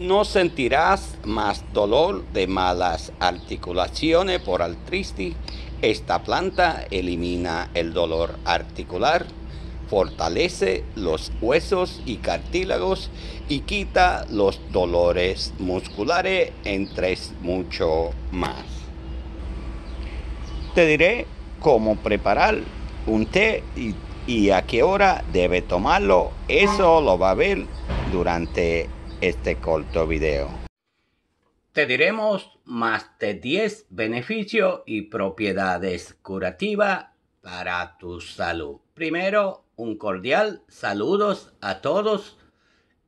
no sentirás más dolor de malas articulaciones por artritis. Esta planta elimina el dolor articular, fortalece los huesos y cartílagos y quita los dolores musculares, entre mucho más. Te diré cómo preparar un té y, y a qué hora debe tomarlo. Eso lo va a ver durante este corto video. Te diremos más de 10 beneficios y propiedades curativas para tu salud. Primero, un cordial saludos a todos.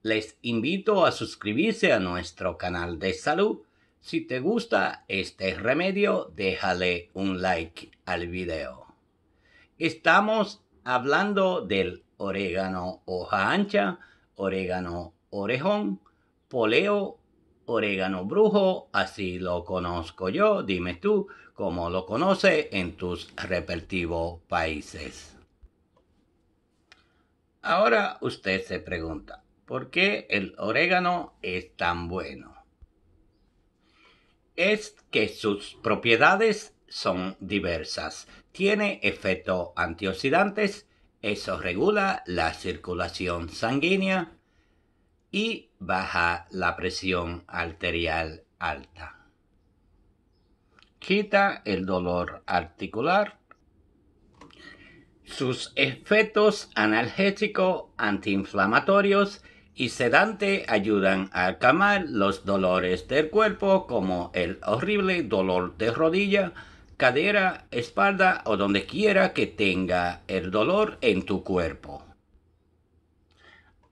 Les invito a suscribirse a nuestro canal de salud. Si te gusta este remedio, déjale un like al video. Estamos hablando del orégano hoja ancha, orégano orejón, poleo, orégano brujo, así lo conozco yo, dime tú, cómo lo conoce en tus repertivos países. Ahora usted se pregunta, ¿por qué el orégano es tan bueno? Es que sus propiedades son diversas. Tiene efectos antioxidantes, eso regula la circulación sanguínea, y baja la presión arterial alta. Quita el dolor articular. Sus efectos analgésicos, antiinflamatorios y sedante ayudan a calmar los dolores del cuerpo como el horrible dolor de rodilla, cadera, espalda o donde quiera que tenga el dolor en tu cuerpo.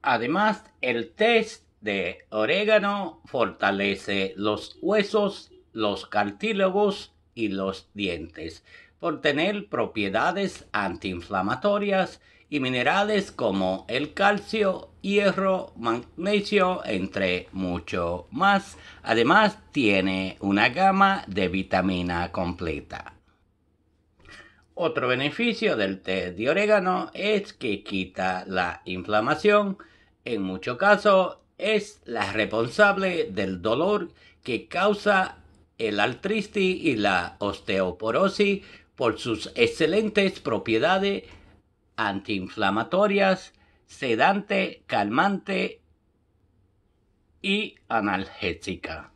Además, el test de orégano fortalece los huesos, los cartílagos y los dientes por tener propiedades antiinflamatorias y minerales como el calcio, hierro, magnesio, entre mucho más. Además, tiene una gama de vitamina completa. Otro beneficio del té de orégano es que quita la inflamación en muchos casos es la responsable del dolor que causa el altristi y la osteoporosis por sus excelentes propiedades antiinflamatorias, sedante, calmante y analgésica.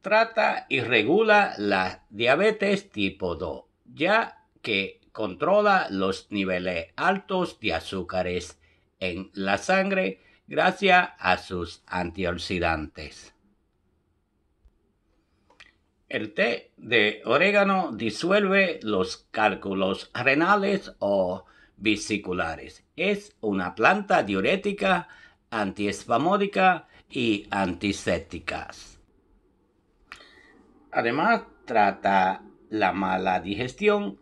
Trata y regula la diabetes tipo 2, ya que controla los niveles altos de azúcares en la sangre gracias a sus antioxidantes. El té de orégano disuelve los cálculos renales o vesiculares. Es una planta diurética, antiespamódica y antiséptica. Además, trata la mala digestión,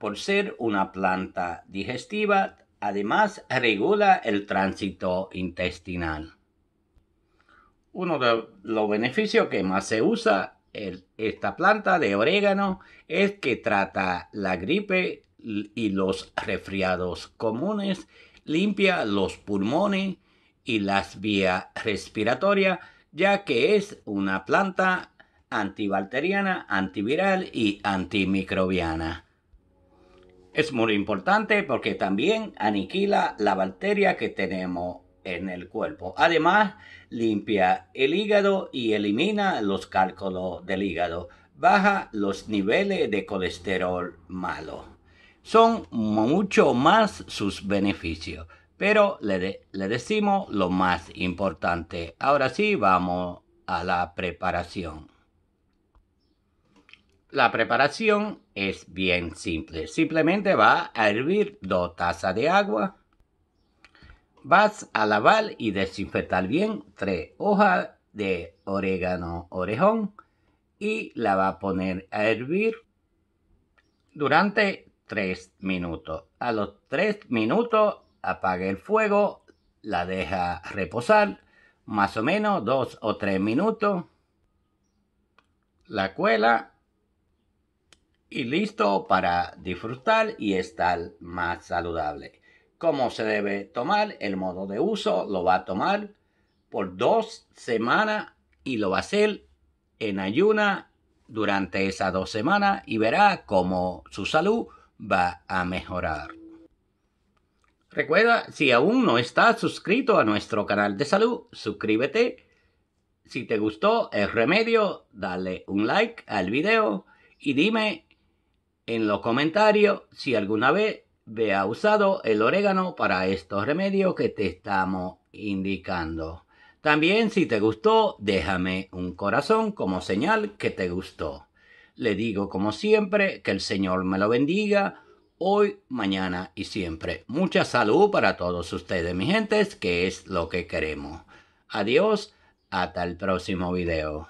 por ser una planta digestiva, además regula el tránsito intestinal. Uno de los beneficios que más se usa en esta planta de orégano es que trata la gripe y los resfriados comunes, limpia los pulmones y las vías respiratorias, ya que es una planta antibacteriana, antiviral y antimicrobiana. Es muy importante porque también aniquila la bacteria que tenemos en el cuerpo. Además, limpia el hígado y elimina los cálculos del hígado. Baja los niveles de colesterol malo. Son mucho más sus beneficios, pero le, le decimos lo más importante. Ahora sí, vamos a la preparación. La preparación es bien simple. Simplemente va a hervir dos tazas de agua. Vas a lavar y desinfectar bien tres hojas de orégano orejón y la va a poner a hervir durante tres minutos. A los tres minutos apaga el fuego, la deja reposar más o menos dos o tres minutos. La cuela y listo para disfrutar y estar más saludable. ¿Cómo se debe tomar? El modo de uso lo va a tomar por dos semanas y lo va a hacer en ayuna durante esas dos semanas y verá cómo su salud va a mejorar. Recuerda, si aún no estás suscrito a nuestro canal de salud, suscríbete. Si te gustó el remedio, dale un like al video y dime en los comentarios si alguna vez ve usado el orégano para estos remedios que te estamos indicando. También si te gustó, déjame un corazón como señal que te gustó. Le digo como siempre que el Señor me lo bendiga hoy, mañana y siempre. Mucha salud para todos ustedes, mis gentes, que es lo que queremos. Adiós, hasta el próximo video.